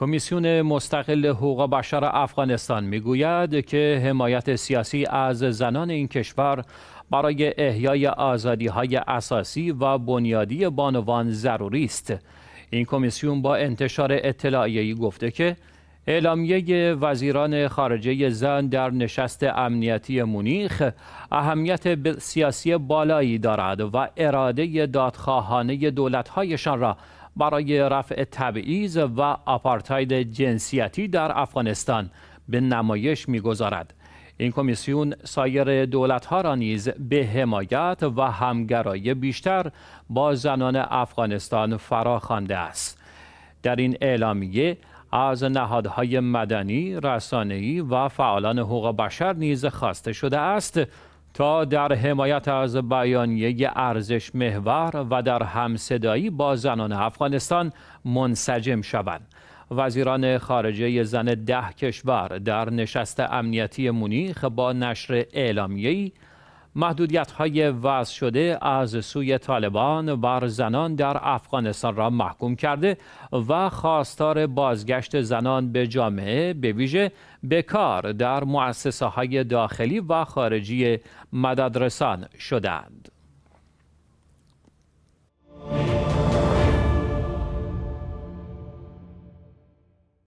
کمیسیون مستقل حقوق بشر افغانستان میگوید که حمایت سیاسی از زنان این کشور برای احیای آزادی های اساسی و بنیادی بانوان ضروری است. این کمیسیون با انتشار اطلاعیه‌ای گفته که اعلامیه وزیران خارجه زن در نشست امنیتی مونیخ اهمیت سیاسی بالایی دارد و اراده دادخواهانه دولت‌هایشان را برای رفع تبعیض و آپارتاید جنسیتی در افغانستان به نمایش میگذارد این کمیسیون سایر دولتها را نیز به حمایت و همگرایی بیشتر با زنان افغانستان فراخوانده است در این اعلامیه از نهادهای مدنی، رسانه‌ای و فعالان حقوق بشر نیز خواسته شده است تا در حمایت از بیانیه ارزش محور و در همصدایی با زنان افغانستان منسجم شوند. وزیران خارجه زن ده کشور در نشست امنیتی مونیخ با نشر اعلامیه‌ای محدودیت های وضع شده از سوی طالبان بر زنان در افغانستان را محکوم کرده و خواستار بازگشت زنان به جامعه به ویژه به کار در مؤسسه های داخلی و خارجی مددرسان شدند.